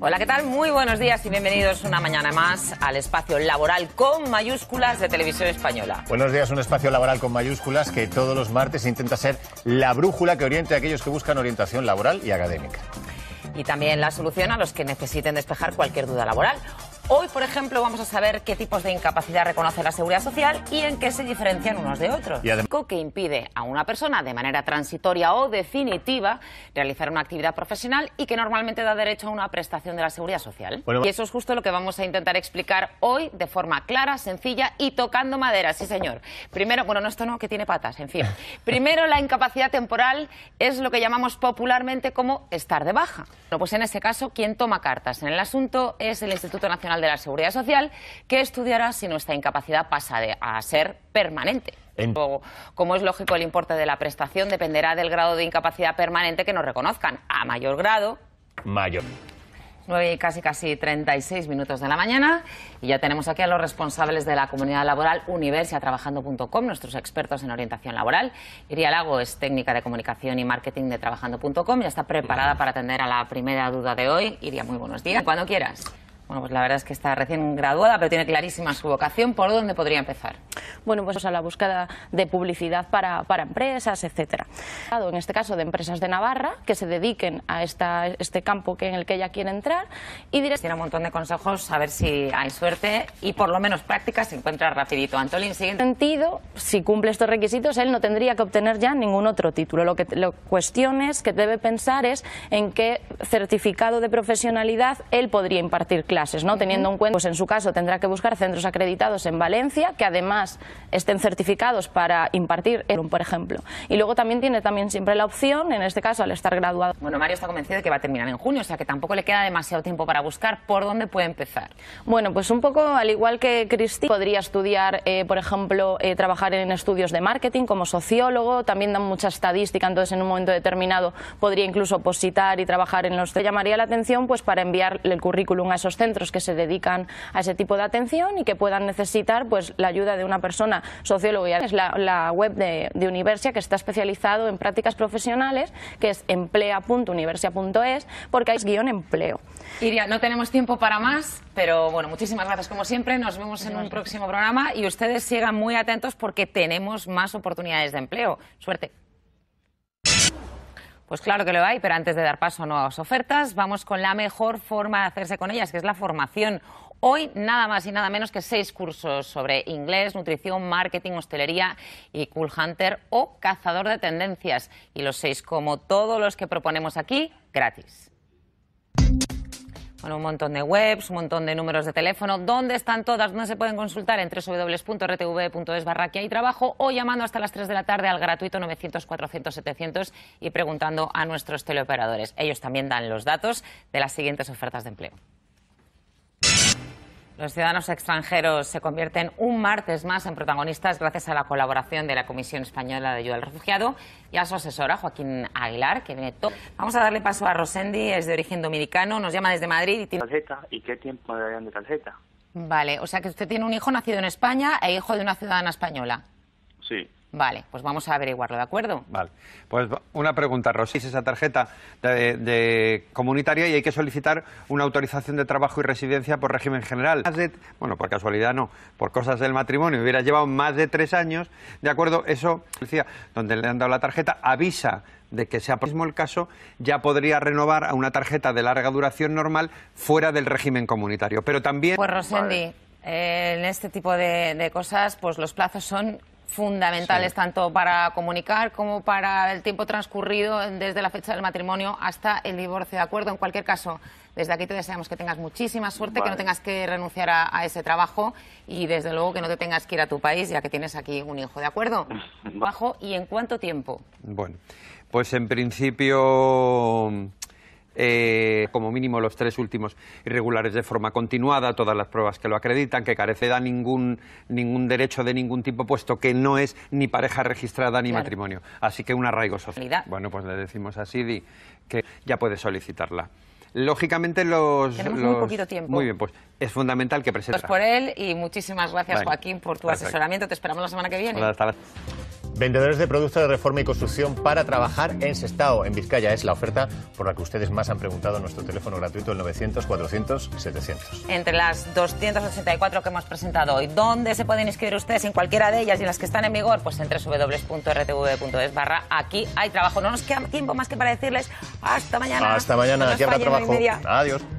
Hola, ¿qué tal? Muy buenos días y bienvenidos una mañana más al espacio laboral con mayúsculas de Televisión Española. Buenos días, un espacio laboral con mayúsculas que todos los martes intenta ser la brújula que oriente a aquellos que buscan orientación laboral y académica y también la solución a los que necesiten despejar cualquier duda laboral Hoy, por ejemplo, vamos a saber qué tipos de incapacidad reconoce la Seguridad Social y en qué se diferencian unos de otros. Y además... que impide a una persona de manera transitoria o definitiva realizar una actividad profesional y que normalmente da derecho a una prestación de la Seguridad Social. y eso es justo lo que vamos a intentar explicar hoy de forma clara, sencilla y tocando madera, sí señor. Primero, bueno, no esto no, que tiene patas, en fin. Primero, la incapacidad temporal es lo que llamamos popularmente como estar de baja. Bueno, pues en ese caso, quien toma cartas en el asunto es el Instituto Nacional de la Seguridad Social, que estudiará si nuestra incapacidad pasa a ser permanente. Como es lógico, el importe de la prestación dependerá del grado de incapacidad permanente que nos reconozcan. A mayor grado. Mayor. 9 y casi casi 36 minutos de la mañana y ya tenemos aquí a los responsables de la comunidad laboral universiatrabajando.com, nuestros expertos en orientación laboral. Iria Lago es técnica de comunicación y marketing de trabajando.com, ya está preparada para atender a la primera duda de hoy. Iria, muy buenos días. Cuando quieras. Bueno, pues la verdad es que está recién graduada, pero tiene clarísima su vocación. ¿Por dónde podría empezar? Bueno, pues a la búsqueda de publicidad para, para empresas, etcétera. En este caso de empresas de Navarra que se dediquen a esta, este campo que, en el que ella quiere entrar. Y diré... Tiene un montón de consejos, a ver si hay suerte y por lo menos prácticas se encuentra rapidito. Antolín, siguiente. sentido, si cumple estos requisitos, él no tendría que obtener ya ningún otro título. Lo que lo cuestiones que debe pensar es en qué certificado de profesionalidad él podría impartir Teniendo en cuenta, pues en su caso tendrá que buscar centros acreditados en Valencia que además estén certificados para impartir, por ejemplo. Y luego también tiene también siempre la opción, en este caso al estar graduado. Bueno, Mario está convencido de que va a terminar en junio, o sea que tampoco le queda demasiado tiempo para buscar por dónde puede empezar. Bueno, pues un poco al igual que Cristina, podría estudiar, eh, por ejemplo, eh, trabajar en estudios de marketing como sociólogo, también dan mucha estadística, entonces en un momento determinado podría incluso positar y trabajar en los... te llamaría la atención pues para enviar el currículum a esos centros que se dedican a ese tipo de atención y que puedan necesitar pues, la ayuda de una persona socióloga. Es la, web de, de, Universia que está especializado en prácticas profesionales, que es emplea.universia.es, porque hay guión empleo. Iria, no tenemos tiempo para más, pero bueno, muchísimas gracias como siempre. Nos vemos en un próximo programa y ustedes sigan muy atentos porque tenemos más oportunidades de empleo. Suerte. Pues claro que lo hay, pero antes de dar paso a nuevas ofertas, vamos con la mejor forma de hacerse con ellas, que es la formación. Hoy nada más y nada menos que seis cursos sobre inglés, nutrición, marketing, hostelería y cool hunter o cazador de tendencias. Y los seis, como todos los que proponemos aquí, gratis. Bueno, un montón de webs, un montón de números de teléfono. ¿Dónde están todas? ¿Dónde se pueden consultar? En www.rtv.es barra hay trabajo o llamando hasta las 3 de la tarde al gratuito 900 400 700 y preguntando a nuestros teleoperadores. Ellos también dan los datos de las siguientes ofertas de empleo. Los ciudadanos extranjeros se convierten un martes más en protagonistas gracias a la colaboración de la Comisión Española de Ayuda al Refugiado y a su asesora, Joaquín Aguilar, que viene todo. Vamos a darle paso a Rosendi, es de origen dominicano, nos llama desde Madrid. Y tiene... ¿Tarjeta? ¿Y qué tiempo de de tarjeta? Vale, o sea que usted tiene un hijo nacido en España e hijo de una ciudadana española. Sí. Vale, pues vamos a averiguarlo, ¿de acuerdo? Vale. Pues una pregunta, Rosy, esa tarjeta de, comunitaria y hay que solicitar una autorización de trabajo y residencia por régimen general. Bueno, por casualidad no, por cosas del matrimonio. Hubiera llevado más de tres años, ¿de acuerdo? Eso, decía, donde le han dado la tarjeta, avisa de que sea mismo el caso, ya podría renovar a una tarjeta de larga duración normal fuera del régimen comunitario. Pero también... Pues Rosendi, eh, en este tipo de cosas, pues los plazos son fundamentales tanto para comunicar como para el tiempo transcurrido desde la fecha del matrimonio hasta el divorcio. ¿De acuerdo? En cualquier caso, desde aquí te deseamos que tengas muchísima suerte, que no tengas que renunciar a, a, ese trabajo y desde luego que no te tengas que ir a tu país ya que tienes aquí un hijo. ¿De acuerdo? Bajo y en cuánto tiempo. Bueno, pues en principio eh, como mínimo los tres últimos irregulares de forma continuada, todas las pruebas que lo acreditan, que carecerá ningún, ningún derecho de ningún tipo, puesto que no es ni pareja registrada ni matrimonio. Así que un arraigo social. Bueno, pues le decimos a Sidi que ya puede solicitarla. Lógicamente los... muy bien, pues es fundamental que pues presentes. por él y muchísimas gracias, Joaquín, por tu asesoramiento. Te esperamos la semana que viene. Hasta la... Vendedores de productos de reforma y construcción para trabajar en Sestao, en Vizcaya. Es la oferta por la que ustedes más han preguntado en nuestro teléfono gratuito, el 900-400-700. Entre las 284 que hemos presentado hoy, ¿dónde se pueden inscribir ustedes en cualquiera de ellas y en las que están en vigor? Pues en www.rtv.es e barra aquí hay trabajo. No nos queda tiempo más que para decirles hasta mañana. Hasta mañana, aquí habrá trabajo. Adiós.